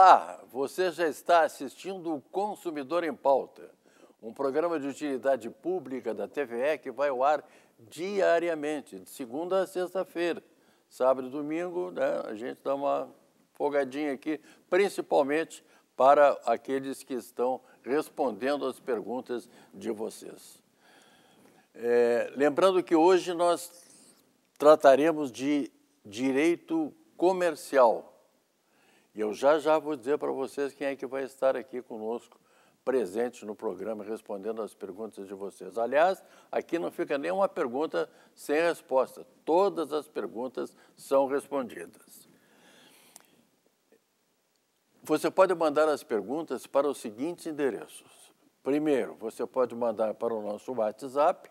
Olá, você já está assistindo o Consumidor em Pauta, um programa de utilidade pública da TVE que vai ao ar diariamente, de segunda a sexta-feira. Sábado e domingo, né, a gente dá uma folgadinha aqui, principalmente para aqueles que estão respondendo as perguntas de vocês. É, lembrando que hoje nós trataremos de direito comercial e eu já já vou dizer para vocês quem é que vai estar aqui conosco, presente no programa, respondendo as perguntas de vocês. Aliás, aqui não fica nenhuma pergunta sem resposta. Todas as perguntas são respondidas. Você pode mandar as perguntas para os seguintes endereços. Primeiro, você pode mandar para o nosso WhatsApp,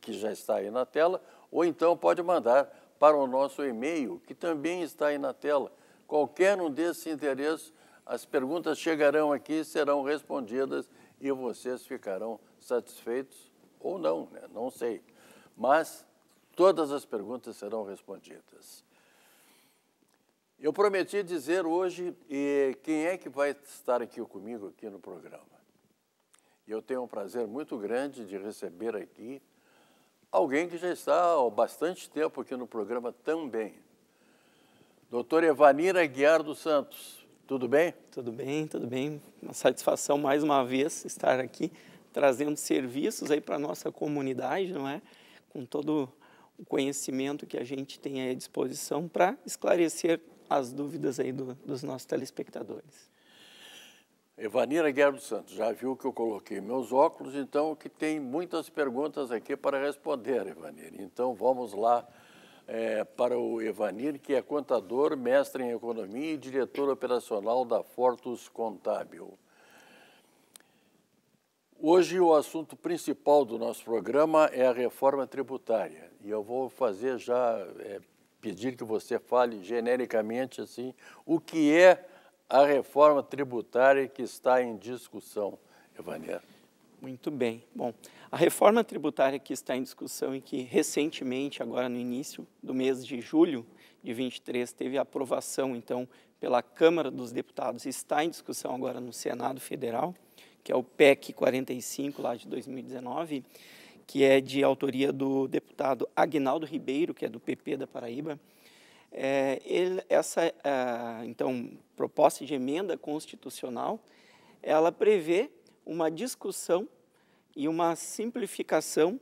que já está aí na tela, ou então pode mandar para o nosso e-mail, que também está aí na tela qualquer um desses interesses, as perguntas chegarão aqui, serão respondidas e vocês ficarão satisfeitos ou não, né? não sei. Mas todas as perguntas serão respondidas. Eu prometi dizer hoje quem é que vai estar aqui comigo aqui no programa. E eu tenho um prazer muito grande de receber aqui alguém que já está há bastante tempo aqui no programa também. Doutora Evanira Guiar dos Santos, tudo bem? Tudo bem, tudo bem. Uma satisfação mais uma vez estar aqui trazendo serviços aí para a nossa comunidade, não é? Com todo o conhecimento que a gente tem à disposição para esclarecer as dúvidas aí do, dos nossos telespectadores. Evanira Guerra dos Santos, já viu que eu coloquei meus óculos, então que tem muitas perguntas aqui para responder, Evanira. Então vamos lá é, para o Evanir, que é contador, mestre em economia e diretor operacional da Fortus Contábil. Hoje o assunto principal do nosso programa é a reforma tributária e eu vou fazer já é, pedir que você fale genericamente assim o que é a reforma tributária que está em discussão, Evanir. Muito bem. Bom, a reforma tributária que está em discussão e que recentemente, agora no início do mês de julho de 23, teve aprovação, então, pela Câmara dos Deputados, está em discussão agora no Senado Federal, que é o PEC 45, lá de 2019, que é de autoria do deputado Agnaldo Ribeiro, que é do PP da Paraíba. É, ele, essa, é, então, proposta de emenda constitucional, ela prevê uma discussão e uma simplificação,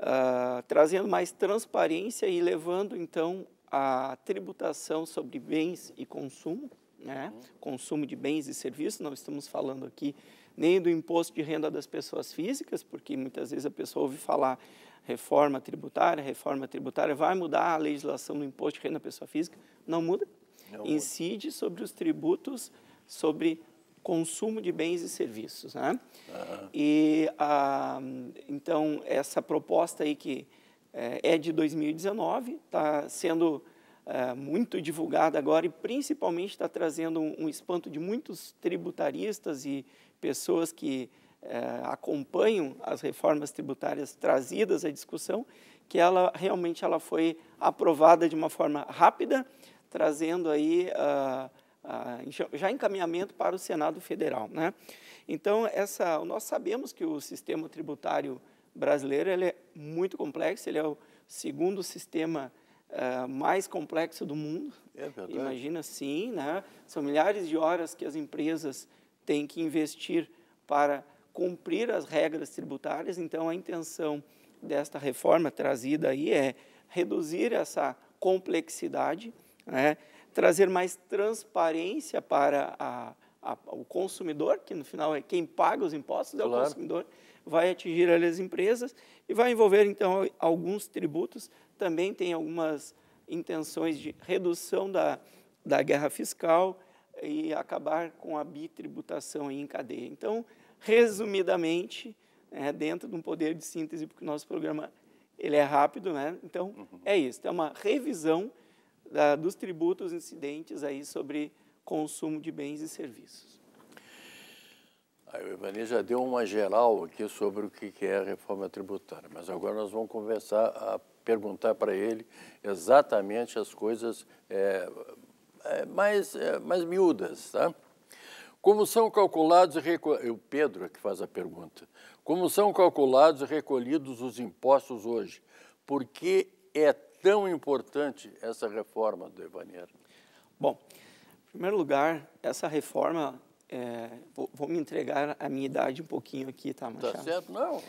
uh, trazendo mais transparência e levando, então, a tributação sobre bens e consumo, né? Uhum. consumo de bens e serviços, não estamos falando aqui nem do imposto de renda das pessoas físicas, porque muitas vezes a pessoa ouve falar reforma tributária, reforma tributária, vai mudar a legislação do imposto de renda da pessoa física? Não muda. Não incide muda. sobre os tributos sobre consumo de bens e serviços. Né? Uhum. E, ah, então, essa proposta aí que eh, é, de 2019, está sendo é, muito divulgada agora e principalmente está trazendo um, um, espanto de muitos tributaristas e pessoas que é, acompanham as reformas tributárias trazidas à discussão, que ela realmente ela foi aprovada de uma forma rápida, trazendo aí... Ah, já encaminhamento para o Senado Federal. Né? Então, essa, nós sabemos que o sistema tributário brasileiro ele é muito complexo, ele é o segundo sistema uh, mais complexo do mundo. É verdade. Imagina sim, né? são milhares de horas que as empresas têm que investir para cumprir as regras tributárias, então a intenção desta reforma trazida aí é reduzir essa complexidade, né? trazer mais transparência para a, a, o consumidor, que no final é quem paga os impostos, claro. é o consumidor, vai atingir as empresas e vai envolver, então, alguns tributos. Também tem algumas intenções de redução da, da guerra fiscal e acabar com a bitributação em cadeia. Então, resumidamente, é, dentro de um poder de síntese, porque o nosso programa ele é rápido, né? Então, uhum. é isso. É uma revisão da, dos tributos incidentes aí sobre consumo de bens e serviços. o Ivani já deu uma geral aqui sobre o que é a reforma tributária, mas agora nós vamos conversar, a perguntar para ele exatamente as coisas é, é, mais, é, mais miúdas, tá? Como são calculados e recolhidos... O Pedro é que faz a pergunta. Como são calculados e recolhidos os impostos hoje? Por que é tão importante essa reforma do Evanier? Bom, em primeiro lugar, essa reforma, é, vou, vou, me entregar a minha idade um pouquinho aqui, tá, tá Machado? Tá certo, não. Tá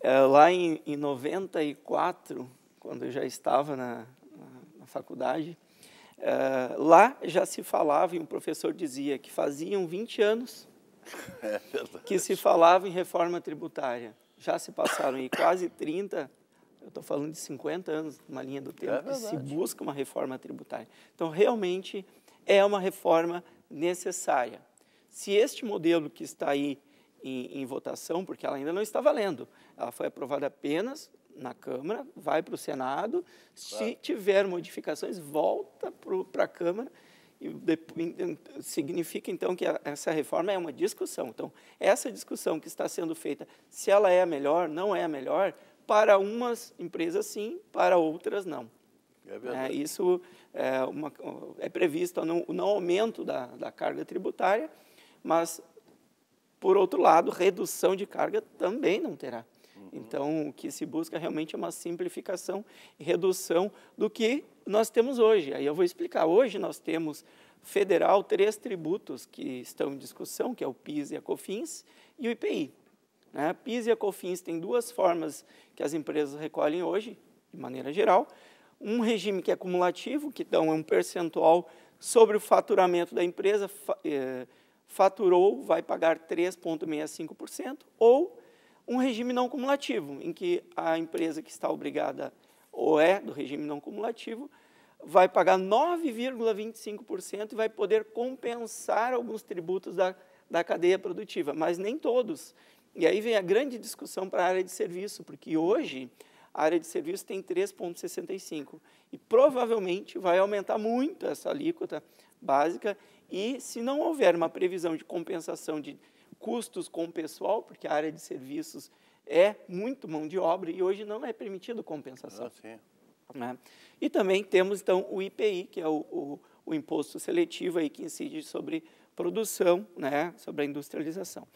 é, lá em, em 94, quando eu já estava na, na, na faculdade, é, lá já se falava, e um professor dizia, que faziam 20 anos é que se falava em reforma tributária. Já se passaram aí quase 30 eu estou falando de 50 anos, uma linha do tempo, é que se busca uma reforma tributária. Então, realmente, é uma reforma necessária. Se este modelo que está aí em, em votação, porque ela ainda não está valendo, ela foi aprovada apenas na Câmara, vai para o Senado, claro. se tiver modificações, volta para a Câmara, e depois, significa então que a, essa reforma é uma discussão. Então, essa discussão que está sendo feita, se ela é a melhor, não é a melhor, para umas empresas sim, para outras não. É é, isso é, uma, é previsto no, no aumento da, da carga tributária, mas, por outro lado, redução de carga também não terá. Uhum. Então, o que se busca realmente é uma simplificação e redução do que nós temos hoje. Aí eu vou explicar. Hoje nós temos federal três tributos que estão em discussão, que é o PIS e a COFINS e o IPI. Né? PIS e a COFINS têm duas formas que as empresas recolhem hoje, de maneira geral. Um regime que é cumulativo, que dão um percentual sobre o faturamento da empresa, eh, faturou, vai pagar 3,65%, ou um regime não cumulativo, em que a empresa que está obrigada ou é do regime não cumulativo, vai pagar 9,25% e vai poder compensar alguns tributos da, da cadeia produtiva, mas nem todos. E aí vem a grande discussão para a área de serviço, porque hoje a área de serviço tem 3,65 e provavelmente vai aumentar muito essa alíquota básica e se não houver uma previsão de compensação de custos com o pessoal, porque a área de serviços é muito mão de obra e hoje não é permitido compensação. Ah, né? E também temos então o IPI, que é o, o, o imposto seletivo aí que incide sobre produção, né, sobre a industrialização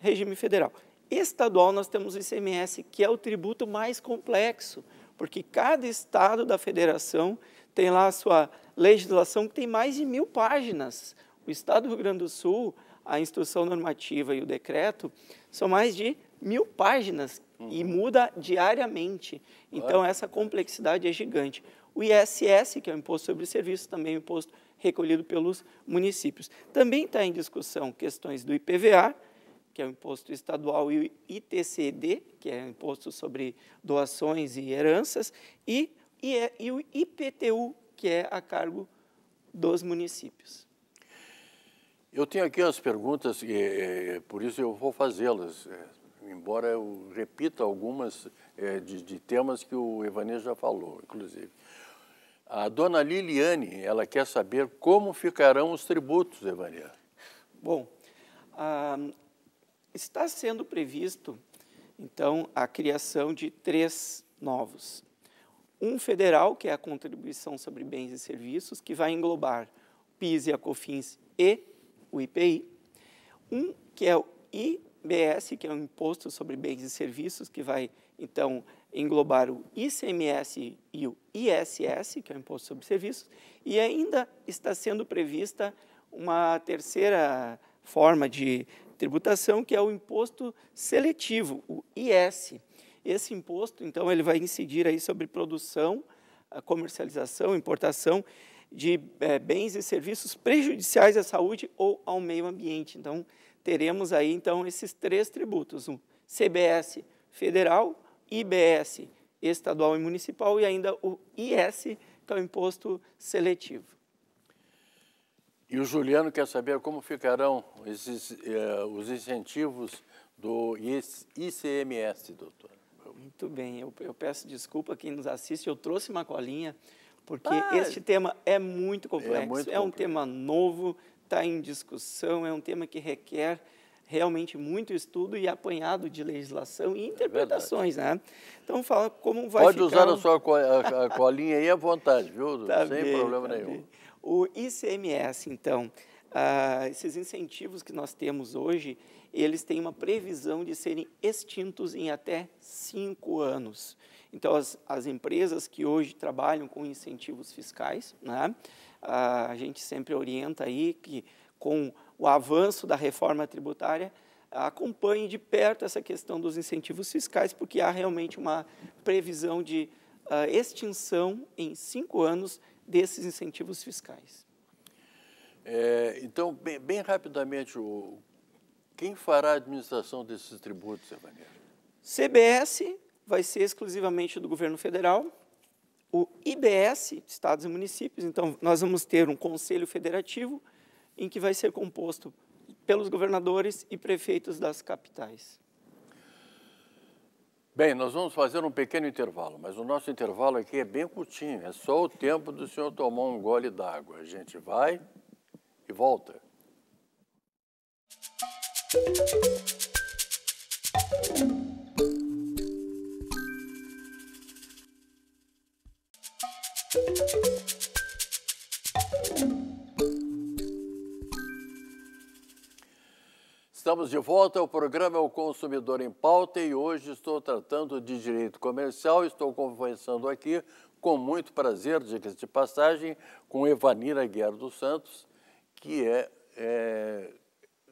regime federal. Estadual, nós temos o ICMS, que é o tributo mais complexo, porque cada estado da federação tem lá a sua legislação que tem mais de mil páginas. O estado do Rio Grande do Sul, a instrução normativa e o decreto, são mais de mil páginas uhum. e muda diariamente. Então, essa complexidade é gigante. O ISS, que é o Imposto sobre Serviços, também é um imposto recolhido pelos municípios. Também está em discussão questões do IPVA, que é o imposto estadual, e o ITCD, que é o imposto sobre doações e heranças, e, e, é, e o IPTU, que é a cargo dos municípios. Eu tenho aqui as perguntas, e, eh, por isso eu vou fazê-las, é, embora eu repita algumas eh, de, de temas que o Evanês já falou, inclusive. A dona Liliane, ela quer saber como ficarão os tributos, Evania. Bom, a, ah, está sendo previsto, então, a criação de três novos. Um federal, que é a contribuição sobre bens e serviços, que vai englobar PIS e a COFINS e o IPI. Um que é o IBS, que é o Imposto sobre Bens e Serviços, que vai, então, englobar o ICMS e o ISS, que é o Imposto sobre Serviços, e ainda está sendo prevista uma terceira forma de tributação, que é o imposto seletivo, o IS. Esse imposto, então, ele vai incidir aí sobre produção, comercialização, importação de é, bens e serviços prejudiciais à saúde ou ao meio ambiente. Então, teremos aí, então, esses três tributos, o CBS federal, IBS estadual e municipal e ainda o IS, que é o imposto seletivo. E o Juliano quer saber como ficarão esses, eh, os incentivos do ICMS, doutor. Muito bem, eu, eu, peço desculpa a quem nos assiste, eu trouxe uma colinha, porque este tema é muito é complexo, é, muito é um tema novo, está em discussão, é um tema que requer realmente muito estudo e apanhado de legislação e é interpretações, é né? Então fala como vai Pode ficar... Pode usar a sua a colinha aí à vontade, viu? Tá Sem bem, problema tá nenhum. Bem. O ICMS, então, ah, esses incentivos que nós temos hoje, eles têm uma previsão de serem extintos em até cinco anos. Então, as, as empresas que hoje trabalham com incentivos fiscais, né? Ah, a gente sempre orienta aí que com o avanço da reforma tributária acompanhe de perto essa questão dos incentivos fiscais, porque há realmente uma previsão de uh, extinção em cinco anos desses incentivos fiscais. É, então, bem, bem rapidamente, o, quem fará a administração desses tributos, Evangelho? CBS vai ser exclusivamente do governo federal, o IBS, estados e municípios, então nós vamos ter um conselho federativo, em que vai ser composto pelos governadores e prefeitos das capitais. Bem, nós vamos fazer um pequeno intervalo, mas o nosso intervalo aqui é bem curtinho, é só o tempo do senhor tomar um gole d'água. A gente vai e volta. Música Estamos de volta ao programa é O Consumidor em Pauta e hoje estou tratando de direito comercial. Estou conversando aqui com muito prazer, dicas de passagem, com Evanira Guerra dos Santos, que é, é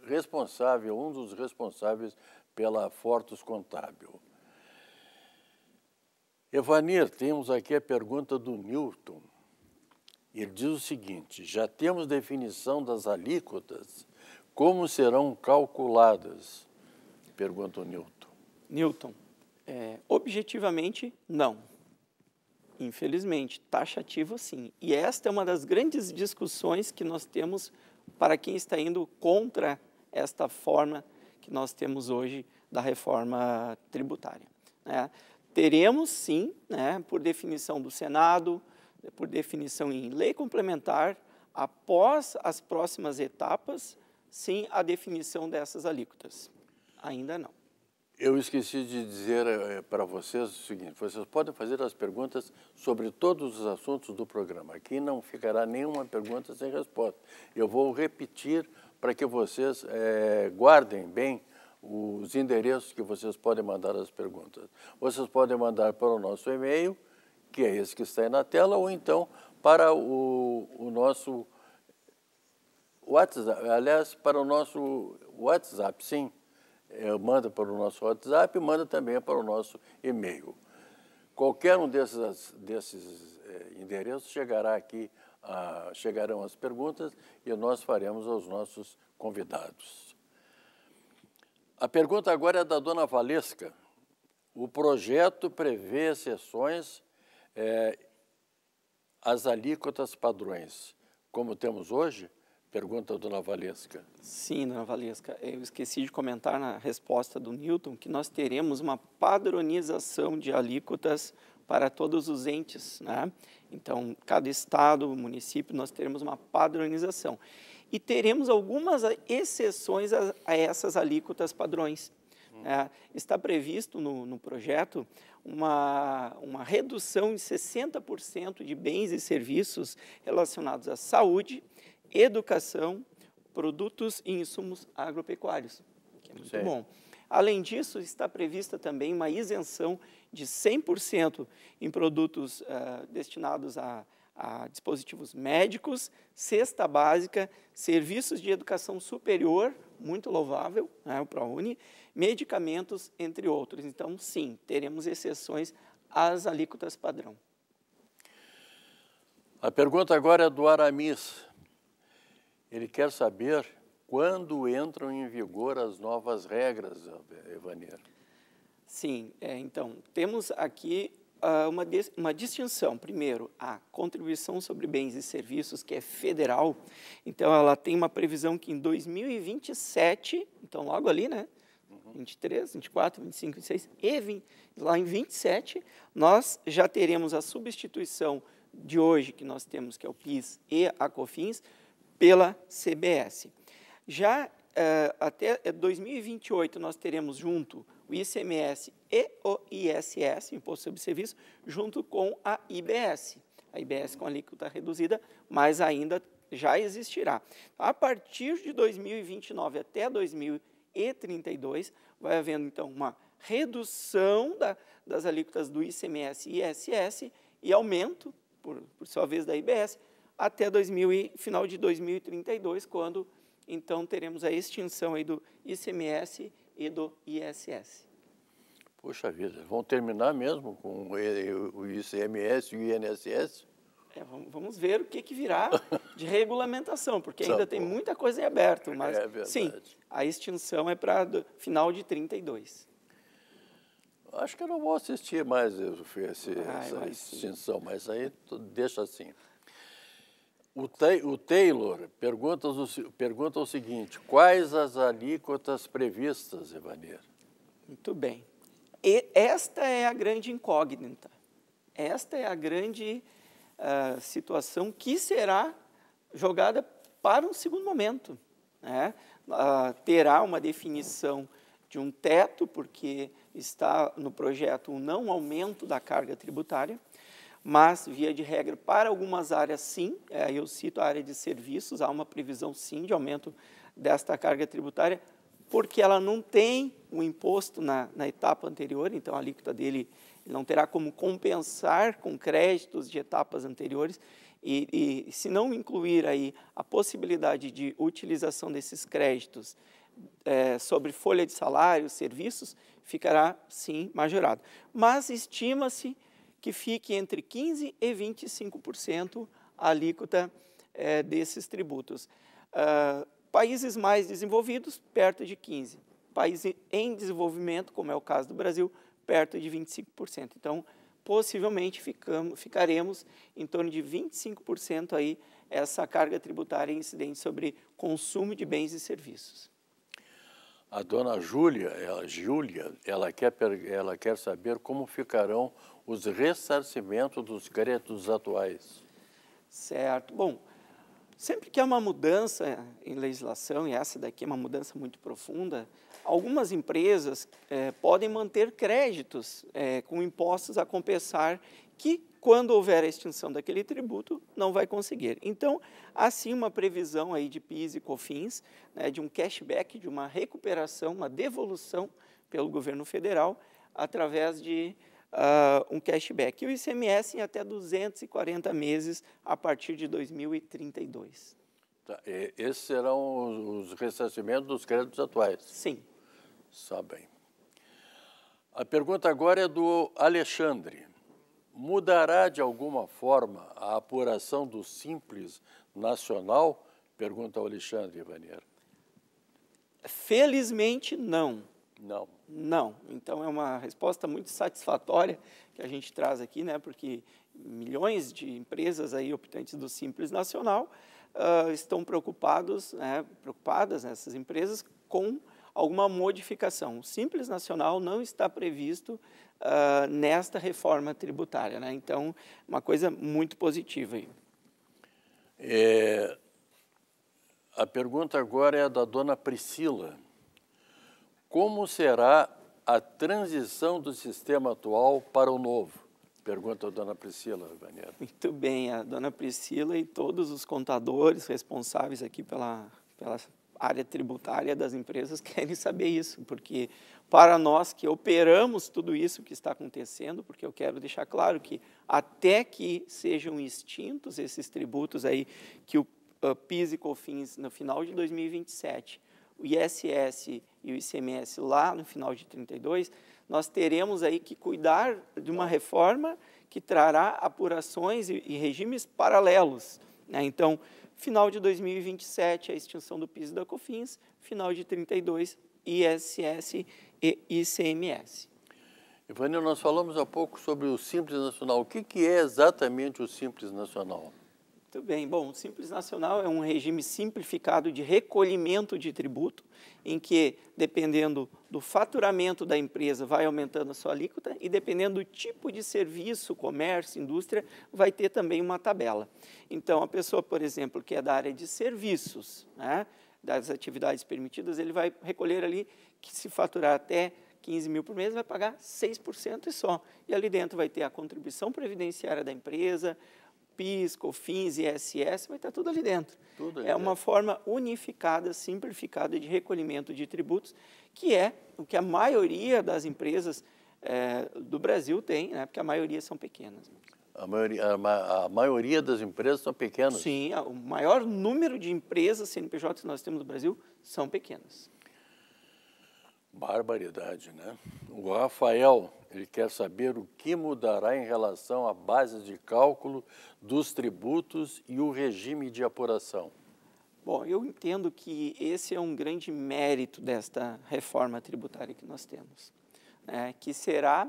responsável, um dos responsáveis pela Fortos Contábil. Evanir, temos aqui a pergunta do Newton. Ele diz o seguinte: já temos definição das alíquotas como serão calculadas? Pergunta o Newton. Newton, é, objetivamente, não. Infelizmente, taxativo sim. E esta é uma das grandes discussões que nós temos para quem está indo contra esta forma que nós temos hoje da reforma tributária. Né? Teremos sim, né, por definição do Senado, por definição em lei complementar, após as próximas etapas, Sim, a definição dessas alíquotas. Ainda não. Eu esqueci de dizer é, para vocês o seguinte: vocês podem fazer as perguntas sobre todos os assuntos do programa. Aqui não ficará nenhuma pergunta sem resposta. Eu vou repetir para que vocês é, guardem bem os endereços que vocês podem mandar as perguntas. Vocês podem mandar para o nosso e-mail, que é esse que está aí na tela, ou então para o, o nosso WhatsApp, aliás, para o nosso WhatsApp, sim. Eh, manda para o nosso WhatsApp e manda também para o nosso e-mail. Qualquer um desses, desses eh, endereços chegará aqui, a, chegarão as perguntas e nós faremos aos nossos convidados. A pergunta agora é da dona Valesca. O projeto prevê exceções às eh, alíquotas padrões, como temos hoje? Pergunta do Valesca. Sim, Valesca. eu esqueci de comentar na resposta do Newton que nós teremos uma padronização de alíquotas para todos os entes, né? Então, cada estado, município, nós teremos uma padronização. E teremos algumas exceções a, a essas alíquotas padrões. Hum. É, está previsto no, no projeto uma, uma redução de 60% de bens e serviços relacionados à saúde, educação, produtos e insumos agropecuários, que é muito certo. bom. Além disso, está prevista também uma isenção de 100% em produtos uh, destinados a, a, dispositivos médicos, cesta básica, serviços de educação superior, muito louvável, né, o ProUni, medicamentos, entre outros. Então, sim, teremos exceções às alíquotas padrão. A pergunta agora é do Aramis. Ele quer saber quando entram em vigor as novas regras, Evanir. Sim, é, então, temos aqui uh, uma, uma distinção. Primeiro, a contribuição sobre bens e serviços, que é federal. Então, ela tem uma previsão que em 2027, então logo ali, né? 23, 24, 25, 26 e 20, lá em 27, nós já teremos a substituição de hoje que nós temos, que é o PIS e a COFINS, pela CBS. Já Uh, até 2028 eh, nós teremos junto o ICMS e o ISS, Imposto sobre Serviço, junto com a IBS, a IBS com alíquota reduzida, mas ainda já existirá. Então, a partir de 2029 até 2032 vai havendo então uma redução da, das alíquotas do ICMS e ISS e aumento, por, por sua vez, da IBS até 2000 e, final de 2032, quando então teremos a extinção aí do ICMS e do ISS. Poxa vida, vão terminar mesmo com o ICMS e o INSS? É, vamos ver o que, que virá de regulamentação, porque tá ainda tem muita coisa em aberto, mas é sim, a extinção é para final de 32. Acho que eu não vou assistir mais esse, Ai, essa extinção, sim. mas aí deixa assim. O, o Taylor pergunta, pergunta o seguinte: quais as alíquotas previstas, Evanir? Muito bem. E esta é a grande incógnita. Esta é a grande uh, situação que será jogada para um segundo momento. Né? Uh, terá uma definição de um teto, porque está no projeto um não aumento da carga tributária, mas, via de regra, para algumas áreas sim, é, eu cito a área de serviços, há uma previsão sim de aumento desta carga tributária, porque ela não tem o imposto na, na etapa anterior, então a alíquota dele não terá como compensar com créditos de etapas anteriores, e, e se não incluir aí a possibilidade de utilização desses créditos é, sobre folha de salário, serviços, ficará sim majorado. Mas estima-se que fique entre 15% e 25% a alíquota é, desses tributos. Uh, países mais desenvolvidos, perto de 15%. Países em desenvolvimento, como é o caso do Brasil, perto de 25%. Então, possivelmente ficamos, ficaremos em torno de 25% aí essa carga tributária incidente sobre consumo de bens e serviços. A dona Júlia, ela, Júlia, ela quer, ela quer saber como ficarão os ressarcimentos dos créditos atuais. Certo. Bom, sempre que há uma mudança em legislação, e essa daqui é uma mudança muito profunda, algumas empresas eh, podem manter créditos eh, com impostos a compensar que, quando houver a extinção daquele tributo, não vai conseguir. Então, há sim uma previsão aí de PIS e COFINS, né, de um cashback, de uma recuperação, uma devolução pelo governo federal através de uh, um cashback. E o ICMS em até 240 meses a partir de 2032. Tá, esses serão os ressarcimentos dos créditos atuais? Sim. Sabem. A pergunta agora é do Alexandre. Mudará de alguma forma a apuração do Simples Nacional? Pergunta ao Alexandre Vanier. Felizmente, não. Não. Não. Então é uma resposta muito satisfatória que a gente traz aqui, né? Porque milhões de empresas aí optantes do Simples Nacional uh, estão preocupados, né, preocupadas nessas né, empresas com alguma modificação. O Simples Nacional não está previsto uh, nesta reforma tributária, né? Então uma coisa muito positiva aí. É, a pergunta agora é da dona Priscila. Como será a transição do sistema atual para o novo? Pergunta a dona Priscila Vaneira. Muito bem, a dona Priscila e todos os contadores responsáveis aqui pela, pela área tributária das empresas querem saber isso, porque para nós que operamos tudo isso que está acontecendo, porque eu quero deixar claro que até que sejam extintos esses tributos aí que o ah, PIS e COFINS no final de 2027 o ISS e o ICMS lá no final de 32, nós teremos aí que cuidar de uma reforma que trará apurações e, e regimes paralelos. Né? Então, final de 2027, a extinção do PIS e da COFINS, final de 32, ISS e ICMS. Ivanil, nós falamos há pouco sobre o Simples Nacional. O que, que é exatamente o Simples Nacional? Muito bem. Bom, o Simples Nacional é um regime simplificado de recolhimento de tributo, em que, dependendo do faturamento da empresa, vai aumentando a sua alíquota e, dependendo do tipo de serviço, comércio, indústria, vai ter também uma tabela. Então, a pessoa, por exemplo, que é da área de serviços, né, das atividades permitidas, ele vai recolher ali que, se faturar até 15 mil por mês, vai pagar 6% e só. E ali dentro vai ter a contribuição previdenciária da empresa, PIS, COFINS, ISS, vai estar tudo ali dentro. Tudo ali é dentro. uma forma unificada, simplificada de recolhimento de tributos, que é o que a maioria das empresas é, do Brasil tem, né? porque a maioria são pequenas. A maioria, a, a maioria das empresas são pequenas? Sim, o maior número de empresas CNPJ que nós temos no Brasil são pequenas. Barbaridade, né? O Rafael ele quer saber o que mudará em relação à base de cálculo dos tributos e o regime de apuração. Bom, eu entendo que esse é um grande mérito desta reforma tributária que nós temos, né? que será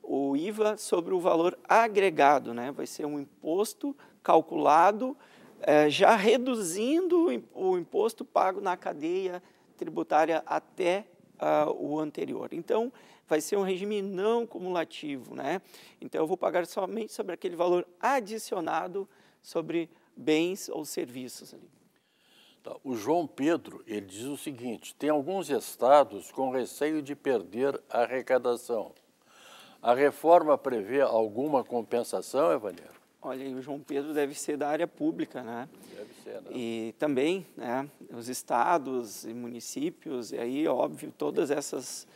o IVA sobre o valor agregado, né? vai ser um imposto calculado eh, já reduzindo o imposto pago na cadeia tributária até uh, o anterior. Então, vai ser um regime não cumulativo, né? Então eu vou pagar somente sobre aquele valor adicionado sobre bens ou serviços ali. Tá, o João Pedro, ele diz o seguinte, tem alguns estados com receio de perder a arrecadação. A reforma prevê alguma compensação, Evaneiro? Olha, o João Pedro deve ser da área pública, né? Deve ser, né? E também, né, os estados e municípios, e aí, óbvio, todas essas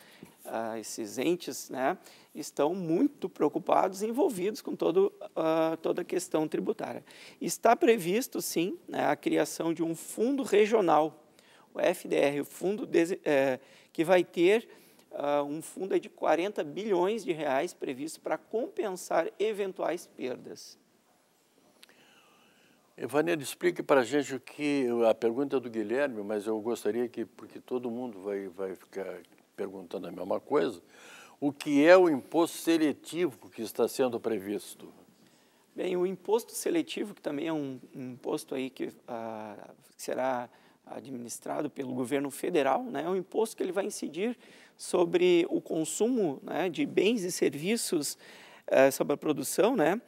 uh, esses entes, né, estão muito preocupados e envolvidos com todo, uh, toda a questão tributária. Está previsto, sim, né, a criação de um fundo regional, o FDR, o fundo de, eh, que vai ter Uh, um fundo de 40 bilhões de reais previsto para compensar eventuais perdas. Evanildo, explique para a gente o que a pergunta é do Guilherme, mas eu gostaria que, porque todo mundo vai, vai ficar perguntando a mesma coisa, o que é o imposto seletivo que está sendo previsto? Bem, o imposto seletivo, que também é um, um imposto aí que, ah, será administrado pelo governo federal, né, é um imposto que ele vai incidir sobre o consumo né, de bens e serviços, eh, sobre a produção, né,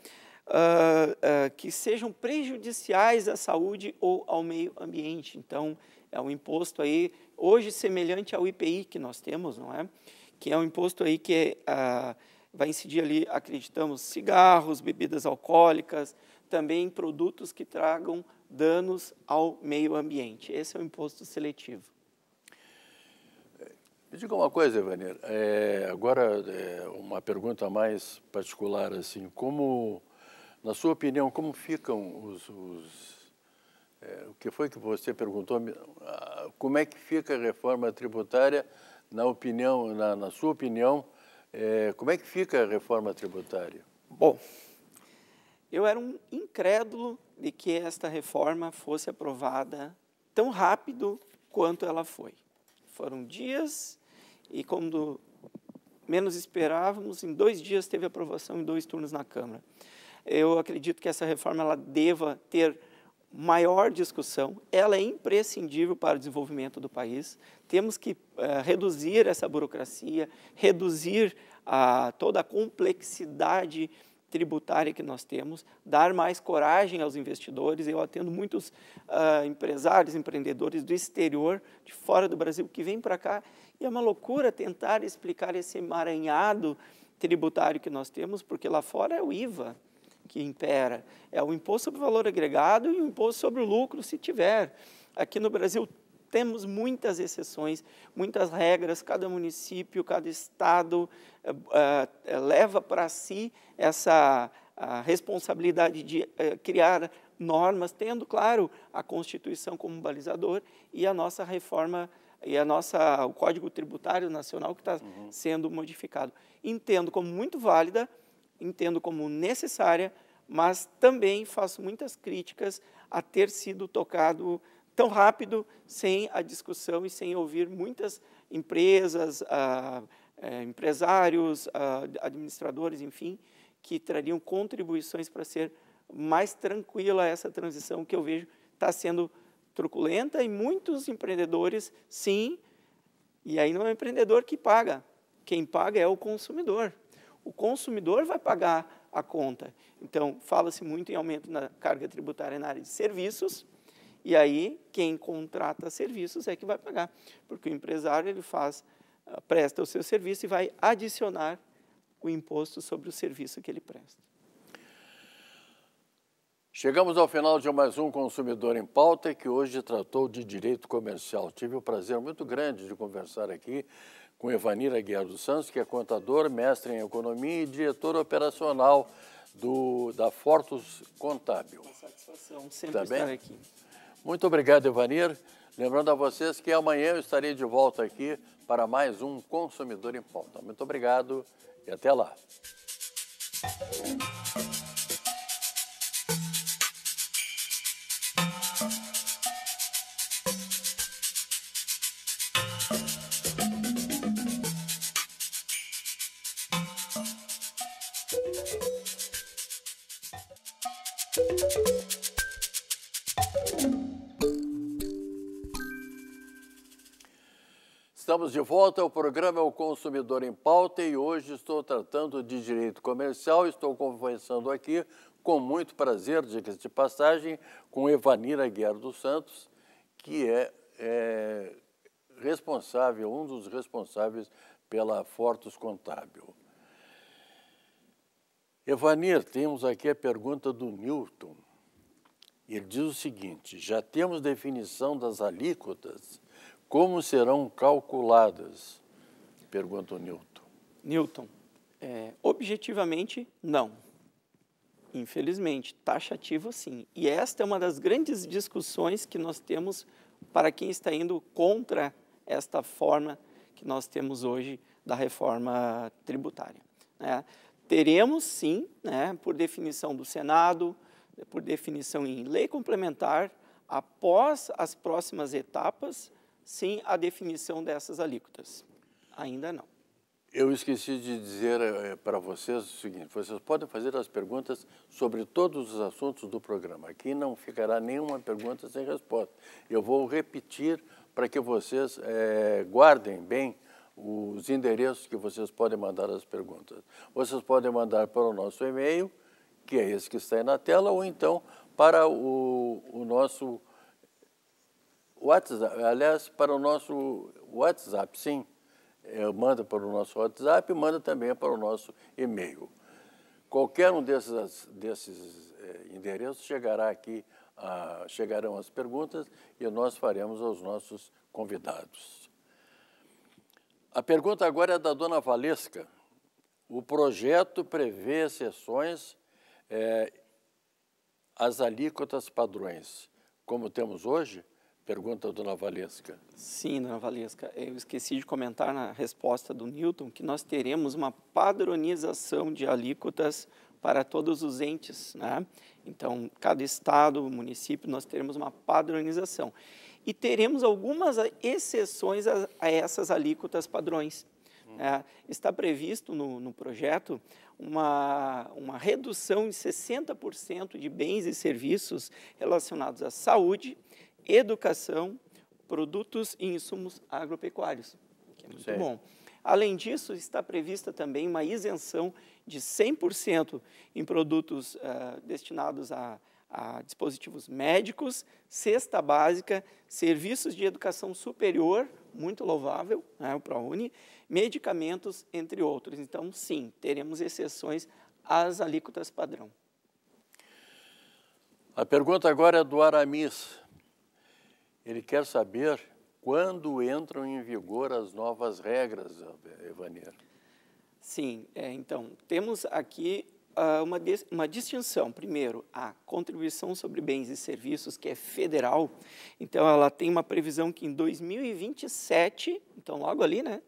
uh, uh, que sejam prejudiciais à saúde ou ao meio ambiente. Então, é um imposto aí hoje semelhante ao IPI que nós temos, não é? Que é um imposto aí que ah, vai incidir ali, acreditamos, cigarros, bebidas alcoólicas, também produtos que tragam danos ao meio ambiente. Esse é o imposto seletivo. Me diga uma coisa, Ivanir. É, agora, é, uma pergunta mais particular, assim, como, na sua opinião, como ficam os, os é, o que foi que você perguntou? Como é que fica a reforma tributária, na opinião, na, na sua opinião, é, como é que fica a reforma tributária? Bom, eu era um incrédulo de que esta reforma fosse aprovada tão rápido quanto ela foi. Foram dias e quando menos esperávamos, em dois dias teve aprovação em dois turnos na Câmara. Eu acredito que essa reforma ela deva ter maior discussão, ela é imprescindível para o desenvolvimento do país. Temos que é, reduzir essa burocracia, reduzir a, toda a complexidade tributária que nós temos, dar mais coragem aos investidores. Eu atendo muitos uh, empresários, empreendedores do exterior, de fora do Brasil, que vêm para cá e é uma loucura tentar explicar esse emaranhado tributário que nós temos, porque lá fora é o IVA, que impera, é o imposto sobre o valor agregado e o imposto sobre o lucro, se tiver. Aqui no Brasil temos muitas exceções, muitas regras, cada município, cada estado uh, leva para si essa responsabilidade de uh, criar normas, tendo, claro, a Constituição como balizador e a nossa reforma e a nossa, o Código Tributário Nacional que está uhum. sendo modificado. Entendo como muito válida entendo como necessária, mas também faço muitas críticas a ter sido tocado tão rápido, sem a discussão e sem ouvir muitas empresas, eh, empresários, ah, administradores, enfim, que trariam contribuições para ser mais tranquila essa transição que eu vejo está sendo truculenta e muitos empreendedores, sim, e aí não é o empreendedor que paga, quem paga é o consumidor o consumidor vai pagar a conta. Então, fala-se muito em aumento na carga tributária na área de serviços, e aí quem contrata serviços é que vai pagar, porque o empresário ele faz, ah, presta o seu serviço e vai adicionar o imposto sobre o serviço que ele presta. Chegamos ao final de mais um Consumidor em Pauta, que hoje tratou de direito comercial. Tive o prazer muito grande de conversar aqui com Evanira Guerra dos Santos, que é contador, mestre em economia e diretor operacional do, da Fortus Contábil. É uma satisfação sempre tá estar aqui. Muito obrigado, Evanir. Lembrando a vocês que amanhã eu estarei de volta aqui para mais um Consumidor em Pauta. Muito obrigado e até lá. de volta ao programa é O Consumidor em Pauta e hoje estou tratando de direito comercial. Estou conversando aqui com muito prazer, dicas de passagem, com Evanira Guerra dos Santos, que é, é responsável, um dos responsáveis pela Fortos Contábil. Evanir, temos aqui a pergunta do Newton. Ele diz o seguinte: já temos definição das alíquotas como serão calculadas? Pergunta o Newton. Newton, é, objetivamente, não. Infelizmente, taxativo sim. E esta é uma das grandes discussões que nós temos para quem está indo contra esta forma que nós temos hoje da reforma tributária. Né? Teremos sim, né, por definição do Senado, por definição em lei complementar, após as próximas etapas, sem a definição dessas alíquotas. Ainda não. Eu esqueci de dizer é, para vocês o seguinte: vocês podem fazer as perguntas sobre todos os assuntos do programa. Aqui não ficará nenhuma pergunta sem resposta. Eu vou repetir para que vocês é, guardem bem os endereços que vocês podem mandar as perguntas. Vocês podem mandar para o nosso e-mail, que é esse que está aí na tela, ou então para o, o nosso WhatsApp, aliás, para o nosso WhatsApp, sim. É, manda para o nosso WhatsApp e manda também para o nosso e-mail. Qualquer um desses, desses é, endereços chegará aqui, a, chegarão as perguntas e nós faremos aos nossos convidados. A pergunta agora é da dona Valesca. O projeto prevê exceções às é, alíquotas padrões, como temos hoje? Pergunta do Valesca. Sim, dona Valesca, eu esqueci de comentar na resposta do Newton que nós teremos uma padronização de alíquotas para todos os entes. Né? Então, cada estado, município, nós teremos uma padronização. E teremos algumas exceções a, a essas alíquotas padrões. É, está previsto no, no projeto uma, uma redução de 60% de bens e serviços relacionados à saúde, educação, produtos e insumos agropecuários, que é muito certo. bom. Além disso, está prevista também uma isenção de 100% em produtos uh, destinados a, a, dispositivos médicos, cesta básica, serviços de educação superior, muito louvável, né, o ProUni, medicamentos, entre outros. Então, sim, teremos exceções às alíquotas padrão. A pergunta agora é do Aramis. Ele quer saber quando entram em vigor as novas regras, Evanir. Sim, é, então, temos aqui uh, uma, uma distinção. Primeiro, a contribuição sobre bens e serviços, que é federal. Então, ela tem uma previsão que em 2027, então logo ali, né?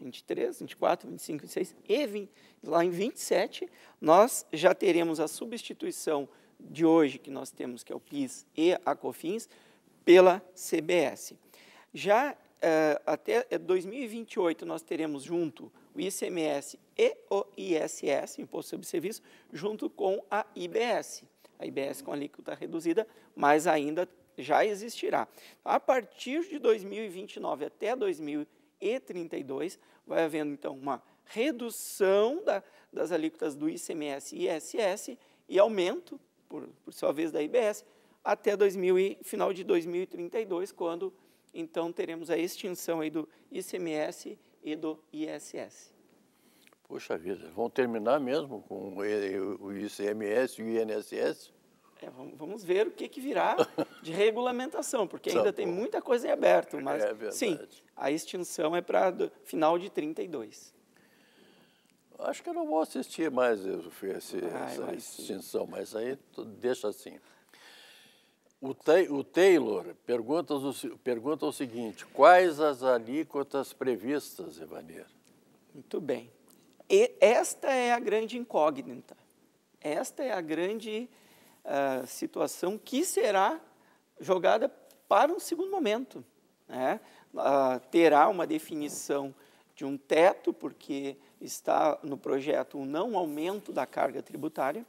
23, 24, 25, 26 e 20, lá em 27, nós já teremos a substituição de hoje que nós temos, que é o PIS e a COFINS, pela CBS. Já eh, até 2028 eh, nós teremos junto o ICMS e o ISS, Imposto sobre Serviço, junto com a IBS, a IBS com alíquota reduzida, mas ainda já existirá. Então, a partir de 2029 até 2032 vai havendo então uma redução da, das alíquotas do ICMS e ISS e aumento, por, por sua vez, da IBS até 2000 e, final de 2032, quando então teremos a extinção aí do ICMS e do ISS. Poxa vida, vão terminar mesmo com o ICMS e o INSS? É, vamos ver o que, que virá de regulamentação, porque tá ainda tem muita coisa em aberto, mas é sim, a extinção é para final de 32. Acho que eu não vou assistir mais esse, Ai, essa extinção, sim. mas aí deixa assim. O, o Taylor pergunta, pergunta o seguinte: quais as alíquotas previstas, Evanir? Muito bem. E esta é a grande incógnita. Esta é a grande uh, situação que será jogada para um segundo momento. Né? Uh, terá uma definição de um teto, porque está no projeto um não aumento da carga tributária,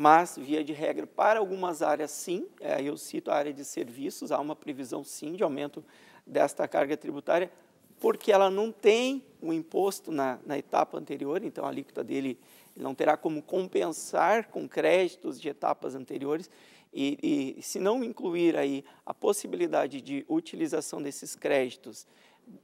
mas, via de regra, para algumas áreas sim, é, eu cito a área de serviços, há uma previsão sim de aumento desta carga tributária, porque ela não tem o imposto na, na etapa anterior, então a alíquota dele não terá como compensar com créditos de etapas anteriores, e, e se não incluir aí a possibilidade de utilização desses créditos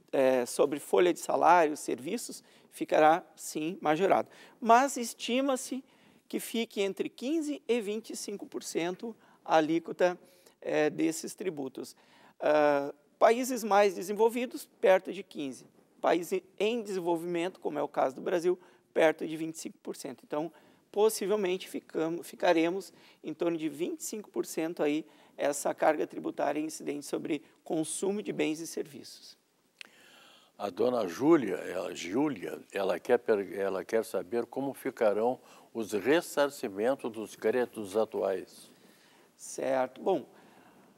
é, sobre folha de salário, serviços, ficará sim majorado. Mas estima-se que fique entre 15% e 25% a alíquota é, desses tributos. Uh, países mais desenvolvidos, perto de 15%. Países em desenvolvimento, como é o caso do Brasil, perto de 25%. Então, possivelmente ficamos, ficaremos em torno de 25% aí essa carga tributária incidente sobre consumo de bens e serviços. A dona Júlia, ela, Júlia, ela quer, ela quer saber como ficarão os ressarcimentos dos créditos atuais. Certo. Bom,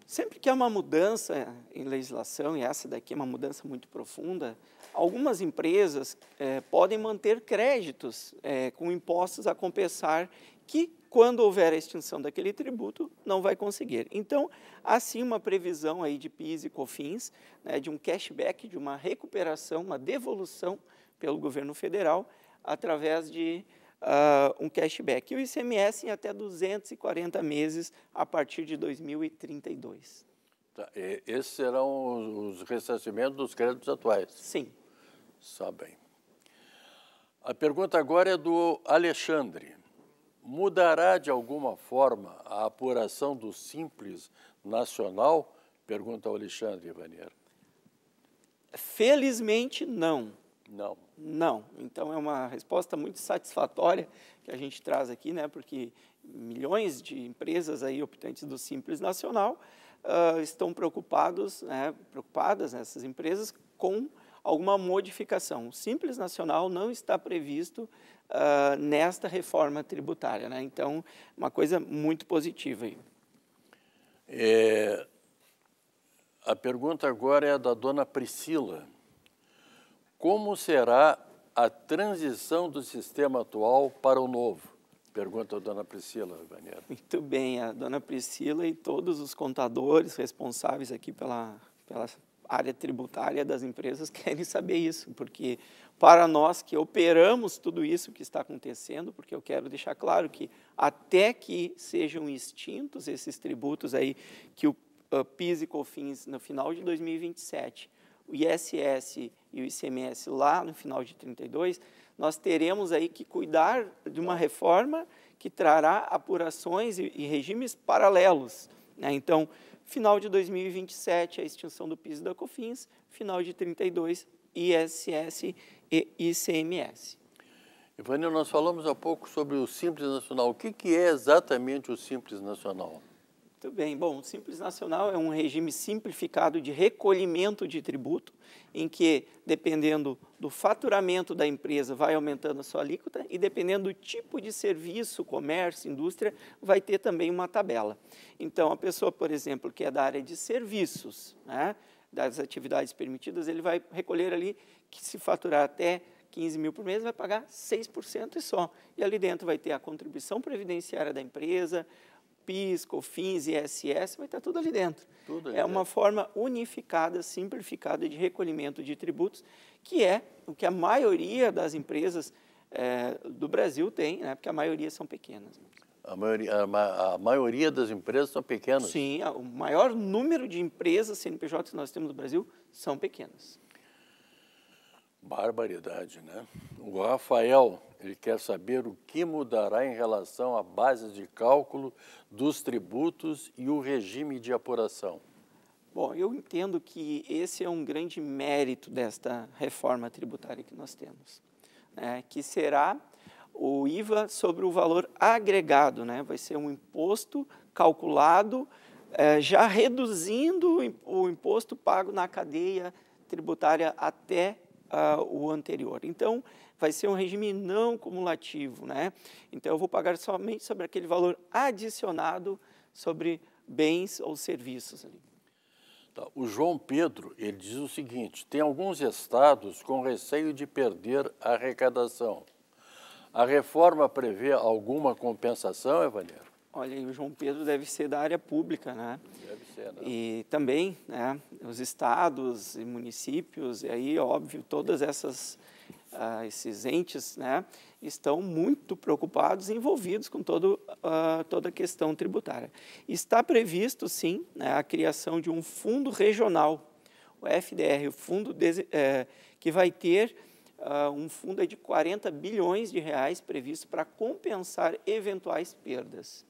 sempre que há uma mudança em legislação, e essa daqui é uma mudança muito profunda, algumas empresas eh, podem manter créditos eh, com impostos a compensar que, quando houver a extinção daquele tributo, não vai conseguir. Então, há sim uma previsão aí de PIS e COFINS, né, de um cashback, de uma recuperação, uma devolução pelo governo federal através de uh, um cashback. E o ICMS em até 240 meses a partir de 2032. Tá, esses serão os ressarcimentos dos créditos atuais? Sim. Sabem. bem. A pergunta agora é do Alexandre. Mudará de alguma forma a apuração do Simples Nacional? Pergunta ao Alexandre Vanier. Felizmente, não. Não. Não. Então é uma resposta muito satisfatória que a gente traz aqui, né? Porque milhões de empresas aí optantes do Simples Nacional uh, estão preocupados, né, preocupadas né, essas empresas com alguma modificação. O Simples Nacional não está previsto uh, nesta reforma tributária, né? Então uma coisa muito positiva aí. É, a pergunta agora é da dona Priscila. Como será a transição do sistema atual para o novo? Pergunta a dona Priscila Vaneira. Muito bem, a dona Priscila e todos os contadores responsáveis aqui pela, pela área tributária das empresas querem saber isso, porque para nós que operamos tudo isso que está acontecendo, porque eu quero deixar claro que até que sejam extintos esses tributos aí que o ah, PIS e COFINS no final de 2027 o ISS e o ICMS lá no final de 32, nós teremos aí que cuidar de uma reforma que trará apurações e, e regimes paralelos. Né? Então, final de 2027, a extinção do PIS e da COFINS, final de 32, ISS e ICMS. Ivanil, nós falamos há pouco sobre o Simples Nacional. O que, que é exatamente o Simples Nacional? Muito bem. Bom, o Simples Nacional é um regime simplificado de recolhimento de tributo, em que, dependendo do faturamento da empresa, vai aumentando a sua alíquota e, dependendo do tipo de serviço, comércio, indústria, vai ter também uma tabela. Então, a pessoa, por exemplo, que é da área de serviços, né, das atividades permitidas, ele vai recolher ali que se faturar até 15 mil por mês, vai pagar 6% e só. E ali dentro vai ter a contribuição previdenciária da empresa, PIS, COFINS, ISS, vai estar tudo ali dentro. Tudo ali é dentro. uma forma unificada, simplificada de recolhimento de tributos, que é o que a maioria das empresas é, do Brasil tem, né? porque a maioria são pequenas. A maioria, a maioria, das empresas são pequenas? Sim, o maior número de empresas CNPJ que nós temos no Brasil são pequenas. Barbaridade, né? O Rafael ele quer saber o que mudará em relação à base de cálculo dos tributos e o regime de apuração. Bom, eu entendo que esse é um grande mérito desta reforma tributária que nós temos, né? que será o IVA sobre o valor agregado, né? vai ser um imposto calculado eh, já reduzindo o imposto pago na cadeia tributária até uh, o anterior. Então, vai ser um regime não cumulativo, né? Então eu vou pagar somente sobre aquele valor adicionado sobre bens ou serviços. Ali. Tá, o João Pedro ele diz o seguinte: tem alguns estados com receio de perder a arrecadação. A reforma prevê alguma compensação, Evaneiro? Olha, o João Pedro deve ser da área pública, né? Deve ser, né? E também, né, os estados e municípios, e aí, óbvio, todas essas uh, esses entes, né, estão muito preocupados e envolvidos com todo, uh, toda a questão tributária. Está previsto, sim, né, a criação de um fundo regional, o FDR, o fundo de, eh, que vai ter uh, um fundo de 40 bilhões de reais previsto para compensar eventuais perdas.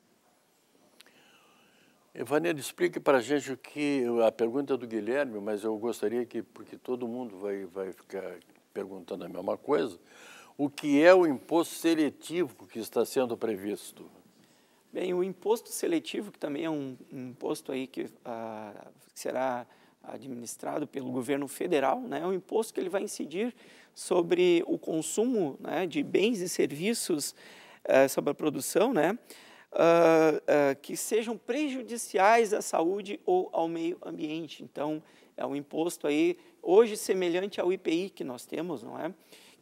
Vanessa, explique para a gente o que a pergunta do Guilherme, mas eu gostaria que, porque todo mundo vai, vai ficar perguntando a mesma coisa, o que é o imposto seletivo que está sendo previsto? Bem, o imposto seletivo, que também é um, um imposto aí que, ah, será administrado pelo governo federal, né, é um imposto que ele vai incidir sobre o consumo né, de bens e serviços, eh, sobre a produção, né, ah, ah, que sejam prejudiciais à saúde ou ao meio ambiente. Então, é um imposto aí hoje semelhante ao IPI que nós temos, não é?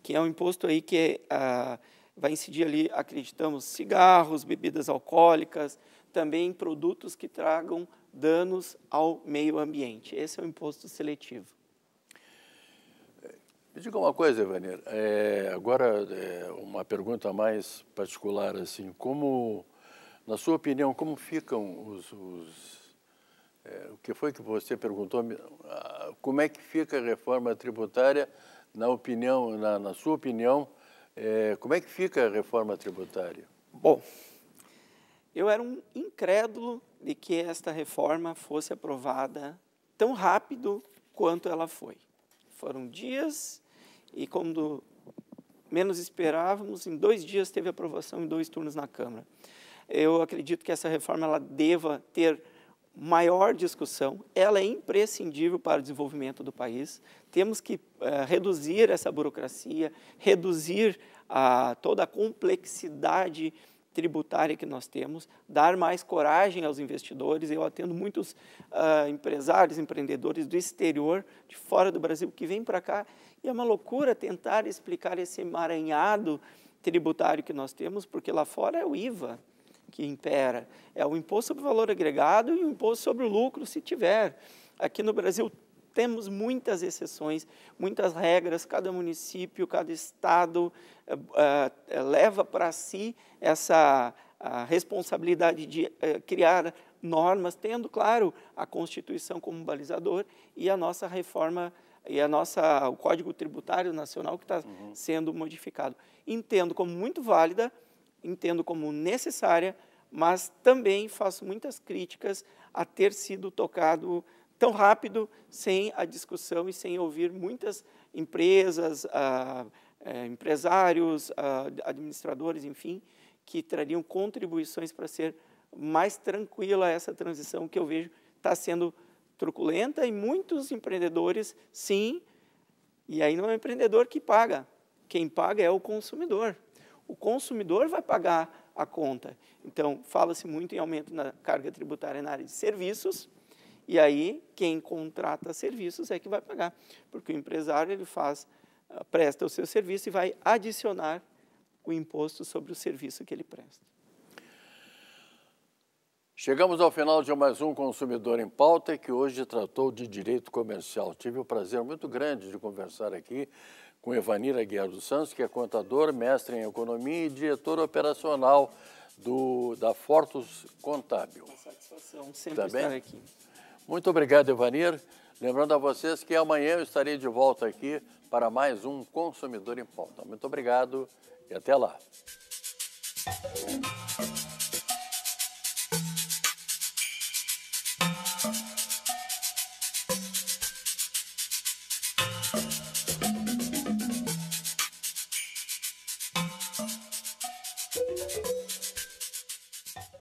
Que é um imposto aí que ah, vai incidir ali, acreditamos, cigarros, bebidas alcoólicas, também produtos que tragam danos ao meio ambiente. Esse é o imposto seletivo. Me diga uma coisa, Ivanir. É, agora, é, uma pergunta mais particular, assim, como, na sua opinião, como ficam os, os é, o que foi que você perguntou? Como é que fica a reforma tributária, na opinião, na, na sua opinião, é, como é que fica a reforma tributária? Bom, eu era um incrédulo de que esta reforma fosse aprovada tão rápido quanto ela foi. Foram dias e quando menos esperávamos, em dois dias teve aprovação em dois turnos na Câmara. Eu acredito que essa reforma ela deva ter maior discussão, ela é imprescindível para o desenvolvimento do país. Temos que é, reduzir essa burocracia, reduzir a, toda a complexidade tributária que nós temos, dar mais coragem aos investidores. Eu atendo muitos uh, empresários, empreendedores do exterior, de fora do Brasil, que vêm para cá e é uma loucura tentar explicar esse emaranhado tributário que nós temos, porque lá fora é o IVA, que impera, é o imposto sobre o valor agregado e o imposto sobre o lucro, se tiver. Aqui no Brasil temos muitas exceções, muitas regras, cada município, cada estado uh, leva para si essa responsabilidade de uh, criar normas, tendo, claro, a Constituição como balizador e a nossa reforma e a nossa, o Código Tributário Nacional que está uhum. sendo modificado. Entendo como muito válida entendo como necessária, mas também faço muitas críticas a ter sido tocado tão rápido, sem a discussão e sem ouvir muitas empresas, ah, é, empresários, ah, administradores, enfim, que trariam contribuições para ser mais tranquila essa transição que eu vejo está sendo truculenta e muitos empreendedores, sim, e aí não é o empreendedor que paga, quem paga é o consumidor o consumidor vai pagar a conta. Então, fala-se muito em aumento na carga tributária na área de serviços, e aí quem contrata serviços é que vai pagar, porque o empresário ele faz, ah, presta o seu serviço e vai adicionar o imposto sobre o serviço que ele presta. Chegamos ao final de mais um Consumidor em Pauta, que hoje tratou de direito comercial. Tive o um prazer muito grande de conversar aqui com Evanira Guerra dos Santos, que é contador, mestre em economia e diretor operacional do, da Fortus Contábil. É uma satisfação sempre tá estar aqui. Muito obrigado, Evanir. Lembrando a vocês que amanhã eu estarei de volta aqui para mais um Consumidor em Pauta. Muito obrigado e até lá.